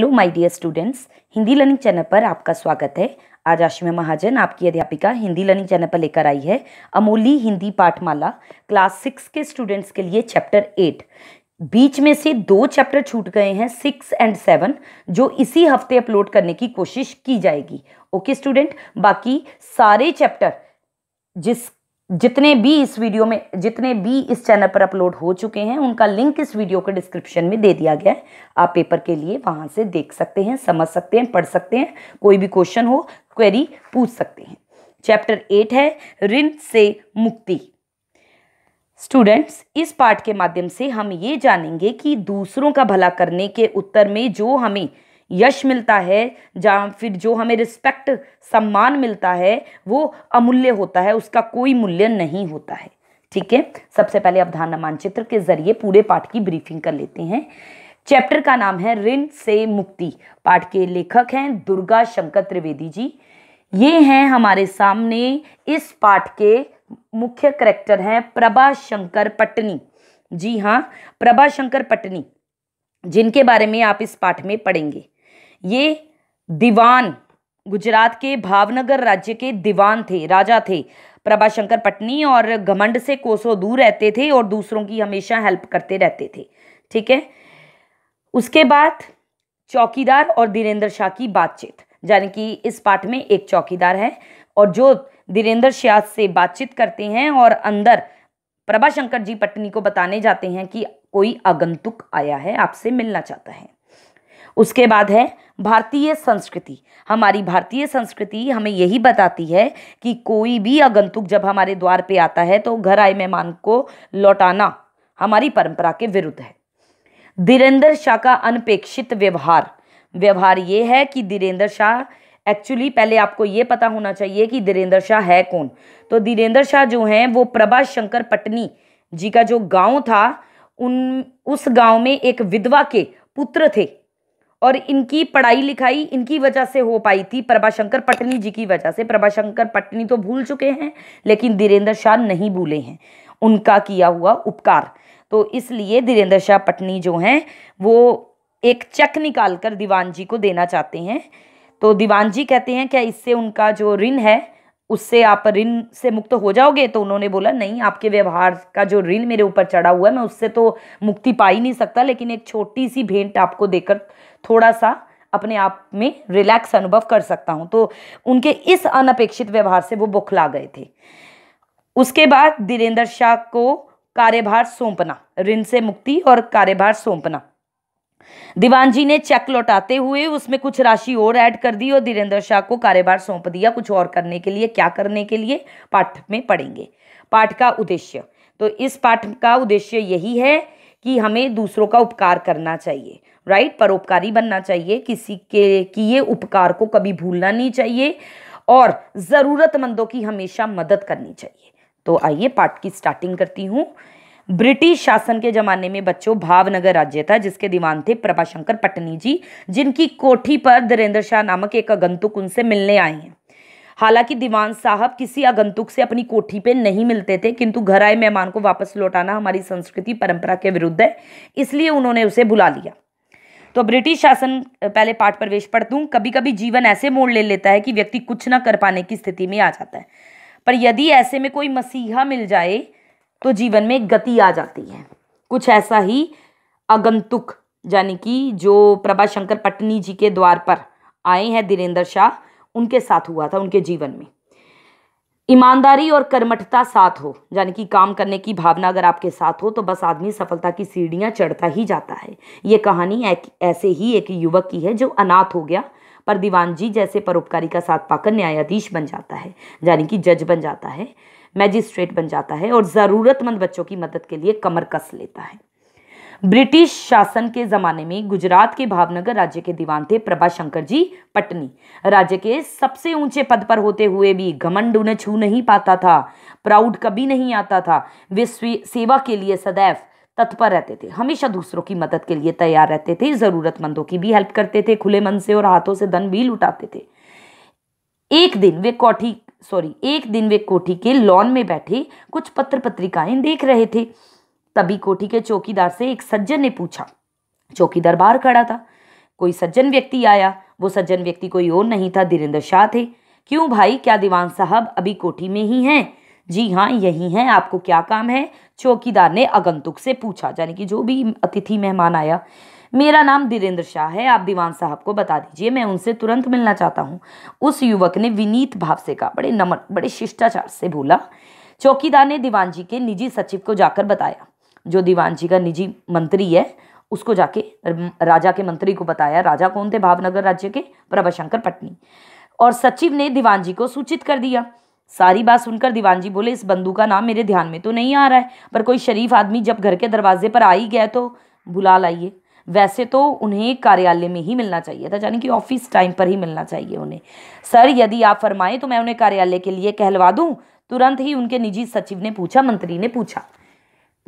Hello my dear students Hindi learning channel पर आपका स्वागत है आज आशिमा महाजन आपकी अध्यापिका हिंदी लर्निंग चैनल पर लेकर आई है अमूली हिंदी पाठमाला क्लास सिक्स के स्टूडेंट्स के लिए चैप्टर एट बीच में से दो चैप्टर छूट गए हैं सिक्स एंड सेवन जो इसी हफ्ते अपलोड करने की कोशिश की जाएगी ओके स्टूडेंट बाकी सारे चैप्टर जिस जितने भी इस वीडियो में जितने भी इस चैनल पर अपलोड हो चुके हैं उनका लिंक इस वीडियो के डिस्क्रिप्शन में दे दिया गया है आप पेपर के लिए वहां से देख सकते हैं समझ सकते हैं पढ़ सकते हैं कोई भी क्वेश्चन हो क्वेरी पूछ सकते हैं चैप्टर एट है ऋण से मुक्ति स्टूडेंट्स इस पाठ के माध्यम से हम ये जानेंगे कि दूसरों का भला करने के उत्तर में जो हमें यश मिलता है या फिर जो हमें रिस्पेक्ट सम्मान मिलता है वो अमूल्य होता है उसका कोई मूल्य नहीं होता है ठीक है सबसे पहले अवधारणा मानचित्र के जरिए पूरे पाठ की ब्रीफिंग कर लेते हैं चैप्टर का नाम है ऋण से मुक्ति पाठ के लेखक हैं दुर्गा शंकर त्रिवेदी जी ये हैं हमारे सामने इस पाठ के मुख्य करेक्टर हैं प्रभा शंकर पटनी जी हाँ प्रभा शंकर पटनी जिनके बारे में आप इस पाठ में पढ़ेंगे ये दीवान गुजरात के भावनगर राज्य के दीवान थे राजा थे प्रभाशंकर पटनी और घमंड से कोसों दूर रहते थे और दूसरों की हमेशा हेल्प करते रहते थे ठीक है उसके बाद चौकीदार और धीरेन्द्र शाह की बातचीत यानी कि इस पाठ में एक चौकीदार है और जो धीरेन्द्र शाह से बातचीत करते हैं और अंदर प्रभाशंकर जी पटनी को बताने जाते हैं कि कोई आगंतुक आया है आपसे मिलना चाहता है उसके बाद है भारतीय संस्कृति हमारी भारतीय संस्कृति हमें यही बताती है कि कोई भी आगंतुक जब हमारे द्वार पे आता है तो घर आए मेहमान को लौटाना हमारी परंपरा के विरुद्ध है धीरेन्द्र शाह का अनपेक्षित व्यवहार व्यवहार ये है कि धीरेन्द्र शाह एक्चुअली पहले आपको ये पता होना चाहिए कि धीरेन्द्र शाह है कौन तो धीरेन्द्र शाह जो हैं वो प्रभा शंकर पटनी जी का जो गांव था उन उस गांव में एक विधवा के पुत्र थे और इनकी पढ़ाई लिखाई इनकी वजह से हो पाई थी प्रभाशंकर पटनी जी की वजह से प्रभाशंकर पटनी तो भूल चुके हैं लेकिन धीरेन्द्र शाह नहीं भूले हैं उनका किया हुआ उपकार तो इसलिए धीरेन्द्र शाह पटनी जो हैं वो एक चेक निकाल कर दीवान जी को देना चाहते हैं तो दीवान जी कहते हैं क्या इससे उनका जो ऋण है उससे आप ऋण से मुक्त हो जाओगे तो उन्होंने बोला नहीं आपके व्यवहार का जो ऋण मेरे ऊपर चढ़ा हुआ है मैं उससे तो मुक्ति पा ही नहीं सकता लेकिन एक छोटी सी भेंट आपको देकर थोड़ा सा अपने आप में रिलैक्स अनुभव कर सकता हूँ तो उनके इस अनपेक्षित व्यवहार से वो बुखला गए थे उसके बाद धीरेन्द्र शाह को कार्यभार सौंपना ऋण से मुक्ति और कार्यभार सौंपना दीवान जी ने चेक लौटाते हुए उसमें कुछ राशि और ऐड कर दी और धीरेन्द्र शाह को कार्यभार सौंप दिया कुछ और करने के लिए क्या करने के लिए पाठ में पढ़ेंगे पाठ का उद्देश्य तो इस पाठ का उद्देश्य यही है कि हमें दूसरों का उपकार करना चाहिए राइट परोपकारी बनना चाहिए किसी के किए उपकार को कभी भूलना नहीं चाहिए और ज़रूरतमंदों की हमेशा मदद करनी चाहिए तो आइए पाठ की स्टार्टिंग करती हूँ ब्रिटिश शासन के जमाने में बच्चों भावनगर राज्य था जिसके दीवान थे प्रभाशंकर पटनी जी जिनकी कोठी पर धीरेन्द्र शाह नामक एक आगंतुक उनसे मिलने आए हैं हालांकि दीवान साहब किसी आगंतुक से अपनी कोठी पे नहीं मिलते थे किंतु घर आए मेहमान को वापस लौटाना हमारी संस्कृति परंपरा के विरुद्ध है इसलिए उन्होंने उसे बुला लिया तो ब्रिटिश शासन पहले पाठ प्रवेश पढ़ दूँ कभी कभी जीवन ऐसे मोड़ ले लेता है कि व्यक्ति कुछ ना कर पाने की स्थिति में आ जाता है पर यदि ऐसे में कोई मसीहा मिल जाए तो जीवन में गति आ जाती है कुछ ऐसा ही आगंतुक यानी कि जो प्रभा शंकर पटनी जी के द्वार पर आए हैं धीरेन्द्र शाह उनके साथ हुआ था उनके जीवन में ईमानदारी और कर्मठता साथ हो यानी कि काम करने की भावना अगर आपके साथ हो तो बस आदमी सफलता की सीढ़ियाँ चढ़ता ही जाता है ये कहानी एक, ऐसे ही एक युवक की है जो अनाथ हो गया पर दीवान जी जैसे परोपकारी का साथ पाकर न्यायाधीश बन जाता है यानी कि जज बन जाता है मैजिस्ट्रेट बन जाता है और ज़रूरतमंद बच्चों की मदद के लिए कमर कस लेता है ब्रिटिश शासन के ज़माने में गुजरात के भावनगर राज्य के दीवान थे प्रभा शंकर जी पटनी राज्य के सबसे ऊंचे पद पर होते हुए भी घमंड उन्हें छू नहीं पाता था प्राउड कभी नहीं आता था वे सेवा के लिए सदैव तत्पर रहते थे हमेशा दूसरों की मदद के लिए तैयार रहते थे ज़रूरतमंदों की भी हेल्प करते थे खुले मन से और हाथों से धन भी लुटाते थे एक दिन वे कोठी सॉरी एक दिन वे कोठी के लॉन में बैठे कुछ पत्र पत्रिकाएं देख रहे थे तभी कोठी के चौकीदार से एक सज्जन ने पूछा चौकीदार बाहर खड़ा था कोई सज्जन व्यक्ति आया वो सज्जन व्यक्ति कोई और नहीं था धीरेन्द्र शाह थे क्यों भाई क्या दीवान साहब अभी कोठी में ही हैं जी हाँ यही हैं आपको क्या काम है चौकीदार ने अगंतुक से पूछा यानी कि जो भी अतिथि मेहमान आया मेरा नाम धीरेन्द्र शाह है आप दीवान साहब को बता दीजिए मैं उनसे तुरंत मिलना चाहता हूँ उस युवक ने विनीत भाव से कहा बड़े नमन बड़े शिष्टाचार से बोला चौकीदार ने दीवान जी के निजी सचिव को जाकर बताया जो दीवान जी का निजी मंत्री है उसको जाके राजा के मंत्री को बताया राजा कौन थे भावनगर राज्य के प्रभाशंकर पटनी और सचिव ने दीवान जी को सूचित कर दिया सारी बात सुनकर दीवान जी बोले इस बंधु का नाम मेरे ध्यान में तो नहीं आ रहा है पर कोई शरीफ आदमी जब घर के दरवाजे पर आ ही गया तो बुला लाइए वैसे तो उन्हें कार्यालय में ही मिलना चाहिए था यानी कि ऑफिस टाइम पर ही मिलना चाहिए उन्हें सर यदि आप फरमाएं तो मैं उन्हें कार्यालय के लिए कहलवा दूं तुरंत ही उनके निजी सचिव ने पूछा मंत्री ने पूछा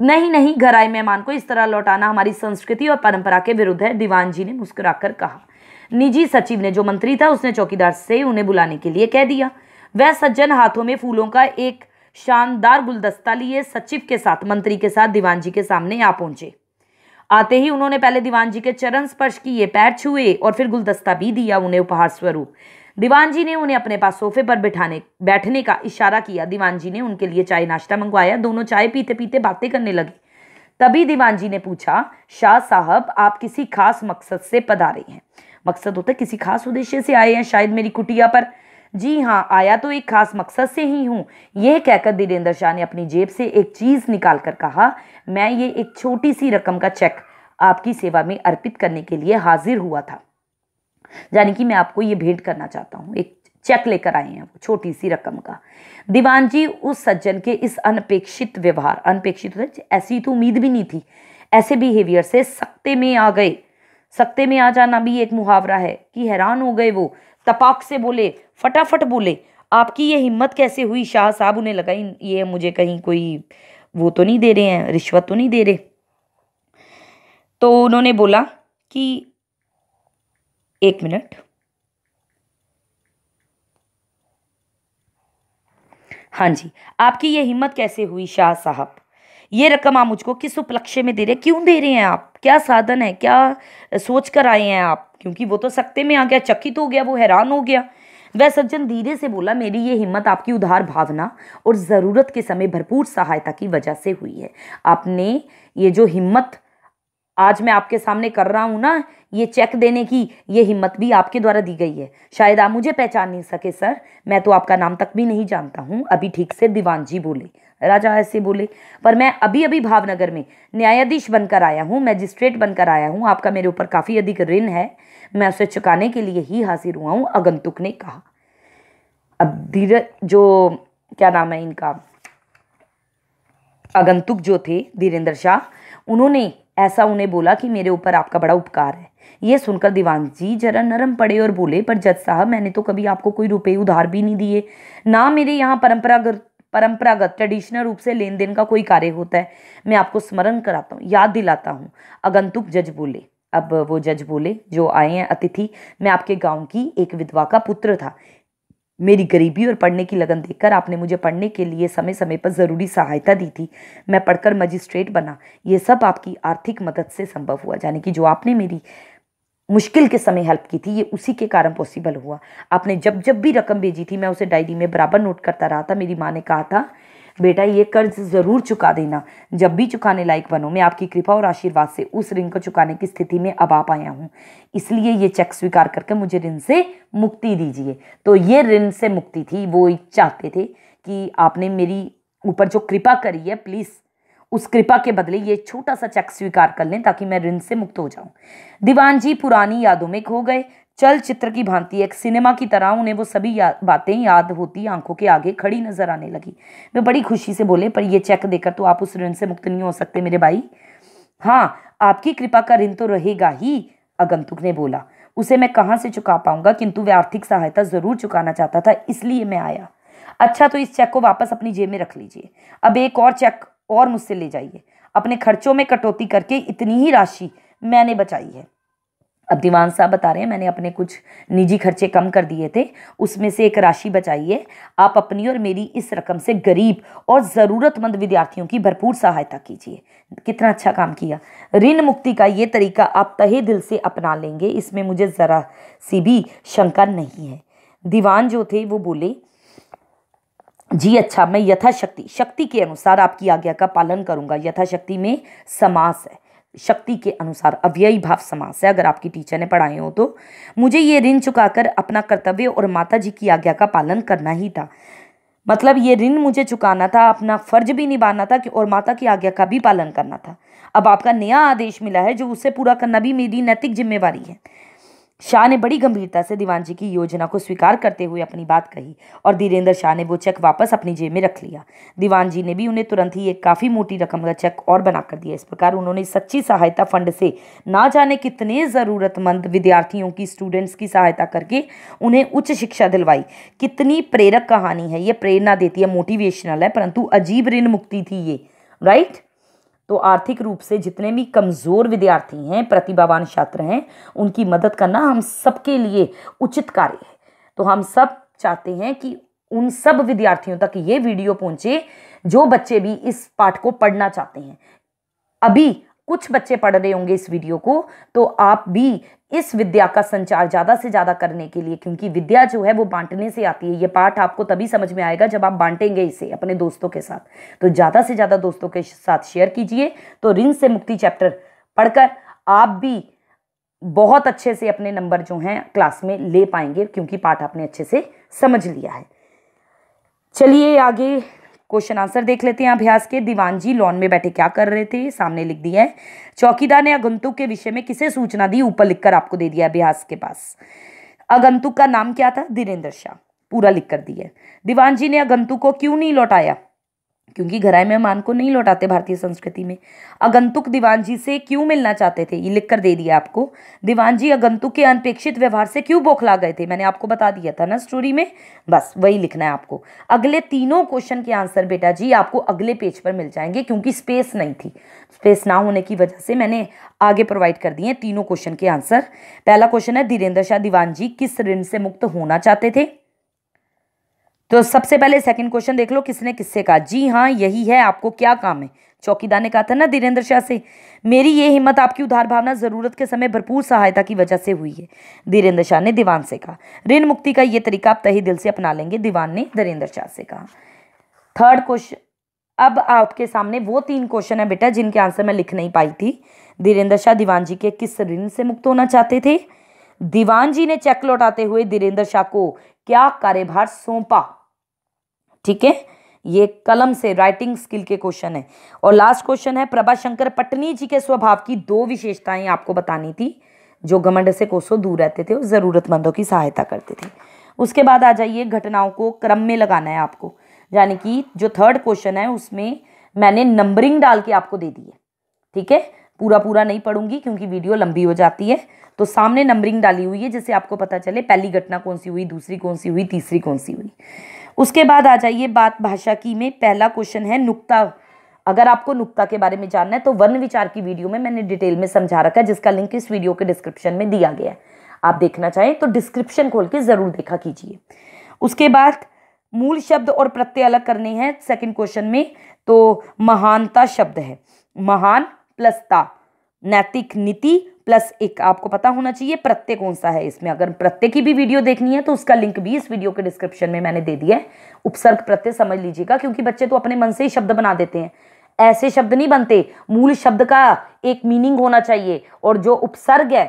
नहीं नहीं घर आए मेहमान को इस तरह लौटाना हमारी संस्कृति और परंपरा के विरुद्ध है दीवान जी ने मुस्कुराकर कहा निजी सचिव ने जो मंत्री था उसने चौकीदार से उन्हें बुलाने के लिए कह दिया वह सज्जन हाथों में फूलों का एक शानदार गुलदस्ता लिए सचिव के साथ मंत्री के साथ दीवान जी के सामने आ पहुंचे आते ही उन्होंने पहले दीवान जी के चरण स्पर्श किए पैर छुए और फिर गुलदस्ता भी दिया उन्हें उपहार स्वरूप दीवान जी ने उन्हें अपने पास सोफे पर बिठाने बैठने का इशारा किया दीवान जी ने उनके लिए चाय नाश्ता मंगवाया दोनों चाय पीते पीते बातें करने लगे तभी दीवान जी ने पूछा शाह साहब आप किसी खास मकसद से पधारे हैं मकसद होता है किसी खास उद्देश्य से आए हैं शायद मेरी कुटिया पर जी हाँ आया तो एक खास मकसद से ही हूँ यह कहकर धीरेन्द्र शाह ने अपनी जेब से एक चीज़ निकाल कर कहा मैं ये एक छोटी सी रकम का चेक आपकी सेवा में अर्पित करने के लिए हाजिर हुआ था यानी कि मैं आपको ये भेंट करना चाहता हूँ एक चेक लेकर आए हैं वो छोटी सी रकम का दीवान जी उस सज्जन के इस अनपेक्षित व्यवहार अनपेक्षित ऐसी तो उम्मीद भी नहीं थी ऐसे बिहेवियर से सख्ते में आ गए सख्ते में आ जाना भी एक मुहावरा है कि हैरान हो गए वो तपाक से बोले फटाफट बोले आपकी ये हिम्मत कैसे हुई शाह साहब उन्हें लगा ये मुझे कहीं कोई वो तो नहीं दे रहे हैं रिश्वत तो नहीं दे रहे तो उन्होंने बोला कि एक मिनट हाँ जी आपकी ये हिम्मत कैसे हुई शाह साहब ये रकम आप मुझको किस उपलक्ष्य में दे रहे क्यों दे रहे हैं आप क्या साधन है क्या सोच कर आए हैं आप क्योंकि वो तो सकते में आ गया चकित हो गया वो हैरान हो गया वह सज्जन धीरे से बोला मेरी ये हिम्मत आपकी उधार भावना और ज़रूरत के समय भरपूर सहायता की वजह से हुई है आपने ये जो हिम्मत आज मैं आपके सामने कर रहा हूँ ना ये चेक देने की ये हिम्मत भी आपके द्वारा दी गई है शायद आप मुझे पहचान नहीं सके सर मैं तो आपका नाम तक भी नहीं जानता हूँ अभी ठीक से दीवान जी बोले राजा ऐसे बोले पर मैं अभी अभी भावनगर में न्यायाधीश बनकर आया हूँ मैजिस्ट्रेट बनकर आया हूँ आपका मेरे ऊपर काफ़ी अधिक ऋण है मैं उसे चुकाने के लिए ही हाजिर हुआ हूँ अगंतुक ने कहा अब धीरज जो क्या नाम है इनका अगंतुक जो थे धीरेन्द्र शाह उन्होंने ऐसा उन्हें बोला कि मेरे ऊपर आपका बड़ा उपकार है ये सुनकर दीवान जी जरा नरम पड़े और बोले पर जज साहब मैंने तो कभी आपको कोई रुपये उधार भी नहीं दिए ना मेरे यहाँ परंपरागत परंपरागत ट्रेडिशनल रूप से लेन देन का कोई कार्य होता है मैं आपको स्मरण कराता हूँ याद दिलाता हूँ अगंतुक जज बोले अब वो जज बोले जो आए हैं अतिथि मैं आपके गांव की एक विधवा का पुत्र था मेरी गरीबी और पढ़ने की लगन देखकर आपने मुझे पढ़ने के लिए समय समय पर ज़रूरी सहायता दी थी मैं पढ़कर मजिस्ट्रेट बना ये सब आपकी आर्थिक मदद से संभव हुआ यानी कि जो आपने मेरी मुश्किल के समय हेल्प की थी ये उसी के कारण पॉसिबल हुआ आपने जब जब भी रकम भेजी थी मैं उसे डायरी में बराबर नोट करता रहा था मेरी माँ ने कहा था बेटा ये कर्ज ज़रूर चुका देना जब भी चुकाने लायक बनो मैं आपकी कृपा और आशीर्वाद से उस ऋण को चुकाने की स्थिति में अब आ पाया हूँ इसलिए ये चेक स्वीकार करके मुझे ऋण से मुक्ति दीजिए तो ये ऋण से मुक्ति थी वो चाहते थे कि आपने मेरी ऊपर जो कृपा करी है प्लीज़ उस कृपा के बदले ये छोटा सा चेक स्वीकार कर लें ताकि मैं ऋण से मुक्त हो जाऊं दीवान जी पुरानी यादों में खो गए चित्र की भांति एक सिनेमा की तरह उन्हें वो सभी या, बातें याद होती आंखों के आगे खड़ी नजर आने लगी वे बड़ी खुशी से बोले पर ये चेक देकर तो आप उस ऋण से मुक्त नहीं हो सकते मेरे भाई हाँ आपकी कृपा का ऋण तो रहेगा ही अगंतुक ने बोला उसे मैं कहाँ से चुका पाऊंगा किंतु वे आर्थिक सहायता जरूर चुकाना चाहता था इसलिए मैं आया अच्छा तो इस चेक को वापस अपनी जेब में रख लीजिए अब एक और चेक और मुझसे ले जाइए अपने खर्चों में कटौती करके इतनी ही राशि मैंने बचाई है अब दीवान साहब बता रहे हैं मैंने अपने कुछ निजी खर्चे कम कर दिए थे उसमें से एक राशि बचाई है आप अपनी और मेरी इस रकम से गरीब और ज़रूरतमंद विद्यार्थियों की भरपूर सहायता कीजिए कितना अच्छा काम किया ऋण मुक्ति का ये तरीका आप तहे दिल से अपना लेंगे इसमें मुझे ज़रा सी भी शंका नहीं है दीवान जो थे वो बोले जी अच्छा मैं यथाशक्ति शक्ति के अनुसार आपकी आज्ञा का पालन करूंगा यथाशक्ति में समास है शक्ति के अनुसार अव्ययी भाव समास है अगर आपकी टीचर ने पढ़ाए हो तो मुझे ये ऋण चुकाकर अपना कर्तव्य और माता जी की आज्ञा का पालन करना ही था मतलब ये ऋण मुझे चुकाना था अपना फर्ज भी निभाना था और माता की आज्ञा का भी पालन करना था अब आपका नया आदेश मिला है जो उसे पूरा करना भी मेरी नैतिक जिम्मेवारी है शाह ने बड़ी गंभीरता से दीवान जी की योजना को स्वीकार करते हुए अपनी बात कही और धीरेन्द्र शाह ने वो चेक वापस अपनी जेब में रख लिया दीवान जी ने भी उन्हें तुरंत ही एक काफ़ी मोटी रकम का चेक और बनाकर दिया इस प्रकार उन्होंने सच्ची सहायता फंड से ना जाने कितने ज़रूरतमंद विद्यार्थियों की स्टूडेंट्स की सहायता करके उन्हें उच्च शिक्षा दिलवाई कितनी प्रेरक कहानी है ये प्रेरणा देती है मोटिवेशनल है परंतु अजीब ऋण मुक्ति थी ये राइट तो आर्थिक रूप से जितने भी कमज़ोर विद्यार्थी हैं प्रतिभावान छात्र हैं उनकी मदद करना हम सबके लिए उचित कार्य है तो हम सब चाहते हैं कि उन सब विद्यार्थियों तक ये वीडियो पहुंचे जो बच्चे भी इस पाठ को पढ़ना चाहते हैं अभी कुछ बच्चे पढ़ रहे होंगे इस वीडियो को तो आप भी इस विद्या का संचार ज़्यादा से ज़्यादा करने के लिए क्योंकि विद्या जो है वो बांटने से आती है ये पाठ आपको तभी समझ में आएगा जब आप बांटेंगे इसे अपने दोस्तों के साथ तो ज़्यादा से ज़्यादा दोस्तों के साथ शेयर कीजिए तो ऋण से मुक्ति चैप्टर पढ़कर आप भी बहुत अच्छे से अपने नंबर जो हैं क्लास में ले पाएंगे क्योंकि पाठ आपने अच्छे से समझ लिया है चलिए आगे क्वेश्चन आंसर देख लेते हैं अभ्यास के दीवान जी लॉन में बैठे क्या कर रहे थे सामने लिख दिया है चौकीदार ने अगंतुक के विषय में किसे सूचना दी ऊपर लिखकर आपको दे दिया अभ्यास के पास अगंतुक का नाम क्या था धीरेन्द्र शाह पूरा लिख कर दिया दीवान जी ने अगंतु को क्यों नहीं लौटाया क्योंकि घराय मेहमान को नहीं लौटाते भारतीय संस्कृति में अगंतुक दीवान जी से क्यों मिलना चाहते थे ये लिख कर दे दिया आपको दीवान जी अगंतुक के अनपेक्षित व्यवहार से क्यों बौखला गए थे मैंने आपको बता दिया था ना स्टोरी में बस वही लिखना है आपको अगले तीनों क्वेश्चन के आंसर बेटा जी आपको अगले पेज पर मिल जाएंगे क्योंकि स्पेस नहीं थी स्पेस ना होने की वजह से मैंने आगे प्रोवाइड कर दिए तीनों क्वेश्चन के आंसर पहला क्वेश्चन है धीरेन्द्र शाह दीवान जी किस ऋण से मुक्त होना चाहते थे तो सबसे पहले सेकंड क्वेश्चन देख लो किसने किससे कहा जी हाँ यही है आपको क्या काम है चौकीदार ने कहा था ना धीरेन्द्र शाह से मेरी ये हिम्मत आपकी उधार भावना ज़रूरत के समय भरपूर सहायता की वजह से हुई है धीरेन्द्र शाह ने दीवान से कहा ऋण मुक्ति का ये तरीका आप तही दिल से अपना लेंगे दीवान ने धीरेन्द्र शाह से कहा थर्ड क्वेश्चन अब आपके सामने वो तीन क्वेश्चन है बेटा जिनके आंसर मैं लिख नहीं पाई थी धीरेन्द्र शाह दीवान जी के किस ऋण से मुक्त होना चाहते थे दीवान जी ने चेक लौटाते हुए धीरेन्द्र शाह को क्या कार्यभार सौंपा ठीक है ये कलम से राइटिंग स्किल के क्वेश्चन है और लास्ट क्वेश्चन है प्रभाशंकर पटनी जी के स्वभाव की दो विशेषताएं आपको बतानी थी जो घमंड से कोसों दूर रहते थे और ज़रूरतमंदों की सहायता करते थे उसके बाद आ जाइए घटनाओं को क्रम में लगाना है आपको यानी कि जो थर्ड क्वेश्चन है उसमें मैंने नंबरिंग डाल के आपको दे दी है ठीक है पूरा पूरा नहीं पढ़ूंगी क्योंकि वीडियो लंबी हो जाती है तो सामने नंबरिंग डाली हुई है जिससे आपको पता चले पहली घटना कौन सी हुई दूसरी कौन सी हुई तीसरी कौन सी हुई उसके बाद आ जाइए बात भाषा की में पहला क्वेश्चन है नुक्ता अगर आपको नुक्ता के बारे में जानना है तो वर्ण विचार की वीडियो में मैंने डिटेल में समझा रखा है जिसका लिंक इस वीडियो के डिस्क्रिप्शन में दिया गया है आप देखना चाहें तो डिस्क्रिप्शन खोल के ज़रूर देखा कीजिए उसके बाद मूल शब्द और प्रत्यय अलग करने हैं सेकंड क्वेश्चन में तो महानता शब्द है महान प्लस ता नैतिक नीति प्लस एक आपको पता होना चाहिए प्रत्यय कौन सा है इसमें अगर प्रत्यय की भी वीडियो देखनी है तो उसका लिंक भी इस वीडियो के डिस्क्रिप्शन में मैंने दे दिया है उपसर्ग प्रत्यय समझ लीजिएगा क्योंकि बच्चे तो अपने मन से ही शब्द बना देते हैं ऐसे शब्द नहीं बनते मूल शब्द का एक मीनिंग होना चाहिए और जो उपसर्ग है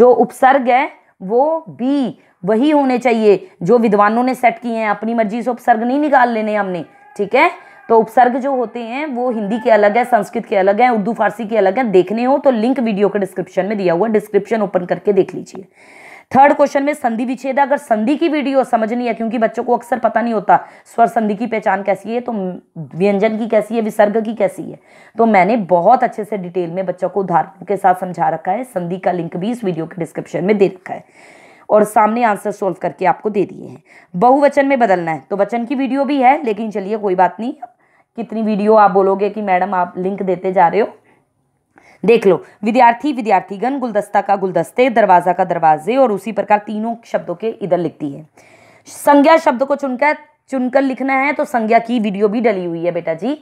जो उपसर्ग है वो भी वही होने चाहिए जो विद्वानों ने सेट किए हैं अपनी मर्जी से उपसर्ग नहीं निकाल लेने हमने ठीक है तो उपसर्ग जो होते हैं वो हिंदी के अलग है संस्कृत के अलग है उर्दू फारसी के अलग है देखने हो तो लिंक वीडियो के डिस्क्रिप्शन में दिया हुआ डिस्क्रिप्शन ओपन करके देख लीजिए थर्ड क्वेश्चन में संधि विच्छेद अगर संधि की वीडियो समझनी है क्योंकि बच्चों को अक्सर पता नहीं होता स्वर संधि की पहचान कैसी है तो व्यंजन की कैसी है विसर्ग की कैसी है तो मैंने बहुत अच्छे से डिटेल में बच्चों को उदाहरणों के साथ समझा रखा है संधि का लिंक भी इस वीडियो के डिस्क्रिप्शन में दे रखा है और सामने आंसर सोल्व करके आपको दे दिए हैं बहुवचन में बदलना है तो वचन की वीडियो भी है लेकिन चलिए कोई बात नहीं कितनी वीडियो आप बोलोगे कि मैडम आप लिंक देते जा रहे हो देख लो विद्यार्थी विद्यार्थीगण गुलदस्ता का गुलदस्ते दरवाजा का दरवाजे और उसी प्रकार तीनों शब्दों के इधर लिखती है संज्ञा शब्द को चुनकर चुनकर लिखना है तो संज्ञा की वीडियो भी डली हुई है बेटा जी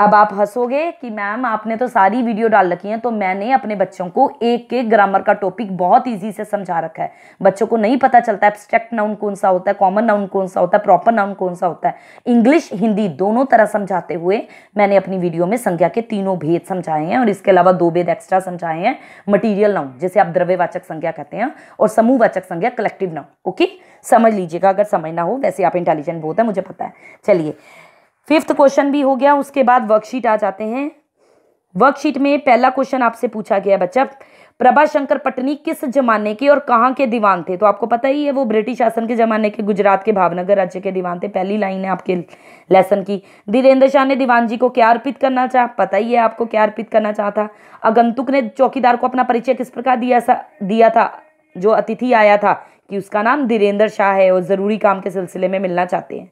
अब आप हंसोगे कि मैम आपने तो सारी वीडियो डाल रखी है तो मैंने अपने बच्चों को एक एक ग्रामर का टॉपिक बहुत इजी से समझा रखा है बच्चों को नहीं पता चलता एब्स्ट्रैक्ट नाउन कौन सा होता है कॉमन नाउन कौन सा होता है प्रॉपर नाउन कौन सा होता है इंग्लिश हिंदी दोनों तरह समझाते हुए मैंने अपनी वीडियो में संज्ञा के तीनों भेद समझाए हैं और इसके अलावा दो भेद एक्स्ट्रा समझाए हैं मटीरियल नाउन जैसे आप द्रव्यवाचक संज्ञा कहते हैं और समूहवाचक संज्ञा कलेक्टिव नाउन ओके समझ लीजिएगा अगर समझना हो वैसे आप इंटेलिजेंट बहुत है मुझे पता है चलिए फिफ्थ क्वेश्चन भी हो गया उसके बाद वर्कशीट आ जाते हैं वर्कशीट में पहला क्वेश्चन आपसे पूछा गया बच्चा प्रभा शंकर पटनी किस जमाने के और कहाँ के दीवान थे तो आपको पता ही है वो ब्रिटिश शासन के जमाने के गुजरात के भावनगर राज्य के दीवान थे पहली लाइन है आपके लेसन की धीरेन्द्र शाह ने दीवान जी को क्या अर्पित करना चाह पता ही है आपको क्या अर्पित करना चाहता था अगंतुक ने चौकीदार को अपना परिचय किस प्रकार दिया सा दिया था जो अतिथि आया था कि उसका नाम धीरेन्द्र शाह है और ज़रूरी काम के सिलसिले में मिलना चाहते हैं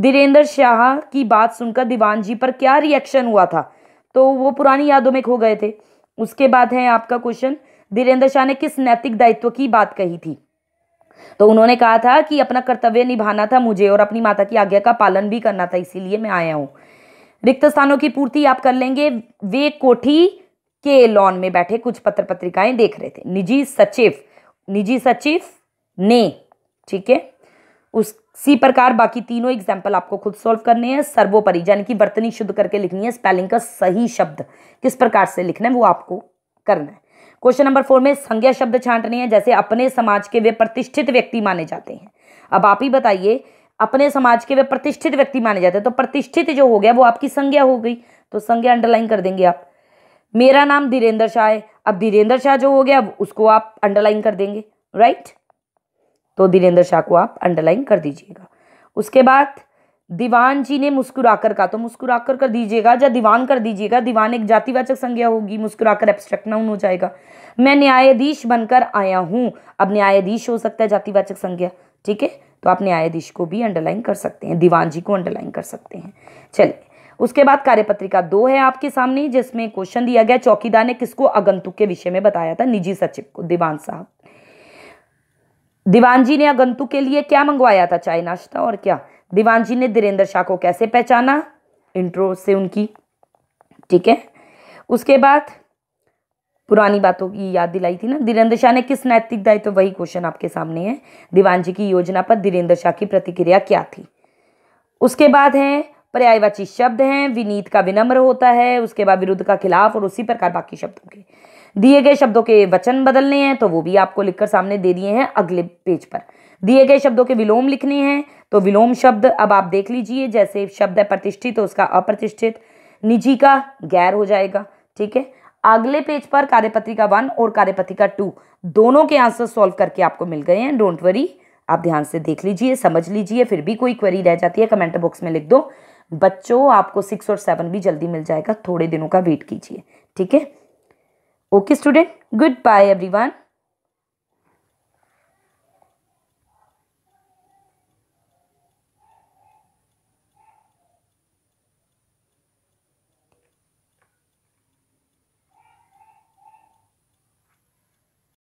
धीरेन्द्र शाह की बात सुनकर दीवान जी पर क्या रिएक्शन हुआ था तो वो पुरानी यादों में खो गए थे उसके बाद है आपका क्वेश्चन धीरेन्द्र शाह ने किस नैतिक दायित्व की बात कही थी तो उन्होंने कहा था कि अपना कर्तव्य निभाना था मुझे और अपनी माता की आज्ञा का पालन भी करना था इसीलिए मैं आया हूँ रिक्त स्थानों की पूर्ति आप कर लेंगे वे कोठी के लॉन में बैठे कुछ पत्र पत्रिकाएं देख रहे थे निजी सचिव निजी सचिव ने ठीक है उसी प्रकार बाकी तीनों एग्जाम्पल आपको खुद सॉल्व करने हैं सर्वोपरि यानी कि वर्तनी शुद्ध करके लिखनी है स्पेलिंग का सही शब्द किस प्रकार से लिखना है वो आपको करना है क्वेश्चन नंबर फोर में संज्ञा शब्द छांटने हैं जैसे अपने समाज के वे प्रतिष्ठित व्यक्ति माने जाते हैं अब आप ही बताइए अपने समाज के वे प्रतिष्ठित व्यक्ति माने जाते हैं तो प्रतिष्ठित जो हो गया वो आपकी संज्ञा हो गई तो संज्ञा अंडरलाइन कर देंगे आप मेरा नाम धीरेन्द्र शाह है अब धीरेन्द्र शाह जो हो गया उसको आप अंडरलाइन कर देंगे राइट तो धीरेन्द्र शाह को आप अंडरलाइन कर दीजिएगा उसके बाद दीवान जी ने मुस्कुराकर कहा तो मुस्कुराकर कर दीजिएगा या दीवान कर दीजिएगा दीवान एक जातिवाचक संज्ञा होगी मुस्कुराकर एब्स्ट्रैक्ट नाउन हो जाएगा मैं न्यायाधीश बनकर आया हूँ अब न्यायाधीश हो सकता है जातिवाचक संज्ञा ठीक है तो आप न्यायाधीश को भी अंडरलाइन कर सकते हैं दीवान जी को अंडरलाइन कर सकते हैं चलिए उसके बाद कार्यपत्रिका दो है आपके सामने जिसमें क्वेश्चन दिया गया चौकीदार ने किसको आगंतुक के विषय में बताया था निजी सचिव को दीवान साहब दीवान जी ने अगंतु के लिए क्या मंगवाया था चाय नाश्ता और क्या दीवान जी ने धीरेन्द्र शाह को कैसे पहचाना इंट्रो से उनकी ठीक है उसके बाद पुरानी बातों की याद दिलाई थी ना धीरेन्द्र शाह ने किस नैतिक दायित्व तो वही क्वेश्चन आपके सामने है दीवान जी की योजना पर धीरेन्द्र शाह की प्रतिक्रिया क्या थी उसके बाद है पर्यायवाची शब्द हैं विनीत का विनम्र होता है उसके बाद विरुद्ध का खिलाफ और उसी प्रकार बाकी शब्दों के दिए गए शब्दों के वचन बदलने हैं तो वो भी आपको लिखकर सामने दे दिए हैं अगले पेज पर दिए गए शब्दों के विलोम लिखने हैं तो विलोम शब्द अब आप देख लीजिए जैसे शब्द है प्रतिष्ठित तो उसका अप्रतिष्ठित निजी का गैर हो जाएगा ठीक है अगले पेज पर कार्यपत्रिका वन और कार्यपत्रिका टू दोनों के आंसर सॉल्व करके आपको मिल गए हैं डोंट वरी आप ध्यान से देख लीजिए समझ लीजिए फिर भी कोई क्वेरी रह जाती है कमेंट बॉक्स में लिख दो बच्चों आपको सिक्स और सेवन भी जल्दी मिल जाएगा थोड़े दिनों का वेट कीजिए ठीक है Okay student, goodbye everyone.